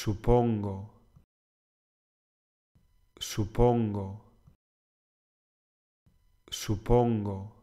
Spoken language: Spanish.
supongo, supongo, supongo.